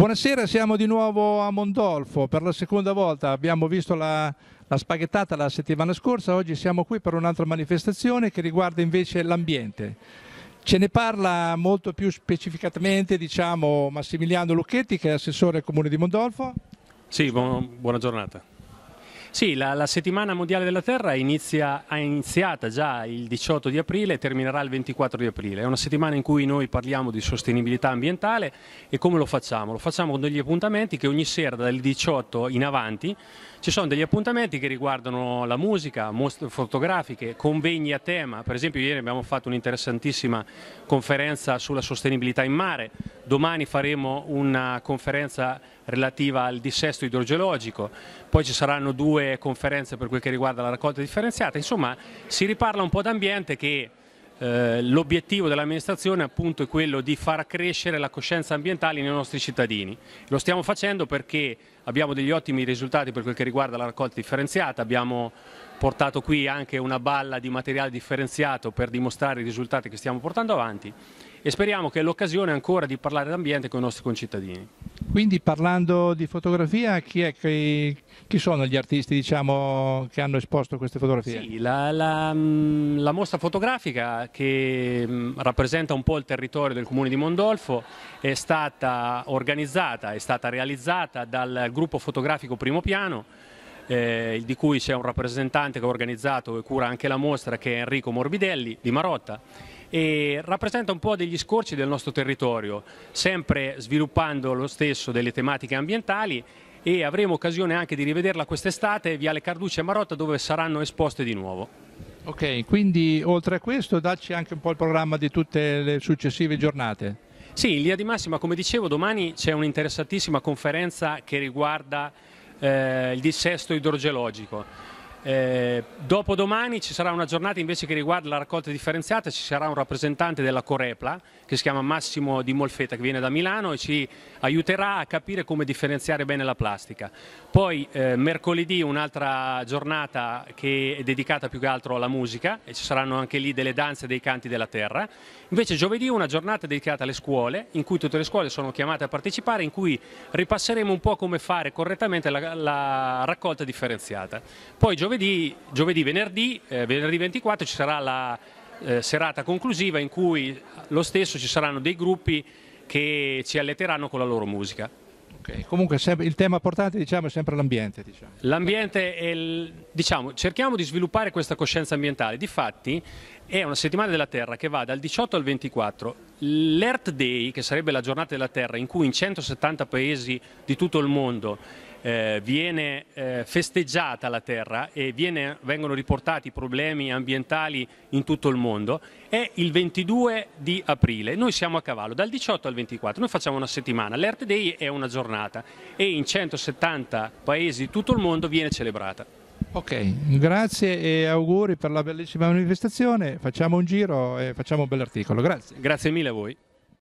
Buonasera, siamo di nuovo a Mondolfo, per la seconda volta abbiamo visto la, la spaghettata la settimana scorsa, oggi siamo qui per un'altra manifestazione che riguarda invece l'ambiente. Ce ne parla molto più specificatamente diciamo, Massimiliano Lucchetti che è assessore al comune di Mondolfo. Sì, buona giornata. Sì, la, la, settimana mondiale della Terra inizia, è iniziata già il 18 di aprile e terminerà il 24 di aprile. È una settimana in cui noi parliamo di sostenibilità ambientale e come lo facciamo? Lo facciamo con degli appuntamenti che ogni sera dal 18 in avanti ci sono degli appuntamenti che riguardano la musica, mostre fotografiche, convegni a tema. Per esempio ieri abbiamo fatto un'interessantissima conferenza sulla sostenibilità in mare domani faremo una conferenza relativa al dissesto idrogeologico, poi ci saranno due conferenze per quel che riguarda la raccolta differenziata, insomma si riparla un po' d'ambiente che eh, l'obiettivo dell'amministrazione appunto è quello di far crescere la coscienza ambientale nei nostri cittadini. Lo stiamo facendo perché abbiamo degli ottimi risultati per quel che riguarda la raccolta differenziata, abbiamo portato qui anche una balla di materiale differenziato per dimostrare i risultati che stiamo portando avanti e speriamo che è l'occasione ancora di parlare d'ambiente con i nostri concittadini. Quindi parlando di fotografia, chi, è, chi, chi sono gli artisti diciamo, che hanno esposto queste fotografie? Sì, la, la, mm, la, mostra fotografica che mm, rappresenta un po' il territorio del comune di Mondolfo è stata organizzata, è stata realizzata dal gruppo fotografico Primo Piano eh, di cui c'è un rappresentante che ha organizzato e cura anche la mostra che è Enrico Morbidelli di Marotta e rappresenta un po' degli scorci del nostro territorio, sempre sviluppando lo stesso delle tematiche ambientali e avremo occasione anche di rivederla quest'estate Viale Carducci e Marotta dove saranno esposte di nuovo. Ok, quindi oltre a questo dacci anche un po' il programma di tutte le successive giornate. Sì, in linea di massima, come dicevo, domani c'è un'interessantissima conferenza che riguarda eh, il dissesto idrogeologico. Eh, dopodomani ci sarà una giornata invece che riguarda la raccolta differenziata, ci sarà un rappresentante della Corepla che si chiama Massimo Di Molfetta che viene da Milano e ci aiuterà a capire come differenziare bene la plastica. Poi eh, mercoledì un'altra giornata che è dedicata più che altro alla musica e ci saranno anche lì delle danze e dei canti della terra. Invece giovedì una giornata dedicata alle scuole in cui tutte le scuole sono chiamate a partecipare, in cui ripasseremo un po' come fare correttamente la, la raccolta differenziata. Poi, giovedì, giovedì venerdì, eh, venerdì 24 ci sarà la eh, serata conclusiva in cui lo stesso ci saranno dei gruppi che ci alletteranno con la loro musica. Okay. Comunque il tema portante diciamo, è sempre l'ambiente. Diciamo. L'ambiente, il, diciamo, cerchiamo di sviluppare questa coscienza ambientale, difatti è una settimana della Terra che va dal 18 al 24. L'Earth Day, che sarebbe la giornata della Terra, in cui in 170 paesi di tutto il mondo eh, viene eh, festeggiata la Terra e viene, vengono riportati i problemi ambientali in tutto il mondo, è il 22 di aprile. Noi siamo a cavallo, dal 18 al 24, noi facciamo una settimana, l'Earth Day è una giornata giornata e in 170 paesi di tutto il mondo viene celebrata. Ok, grazie e auguri per la bellissima manifestazione, facciamo un giro e facciamo un bell'articolo, grazie. Grazie mille a voi.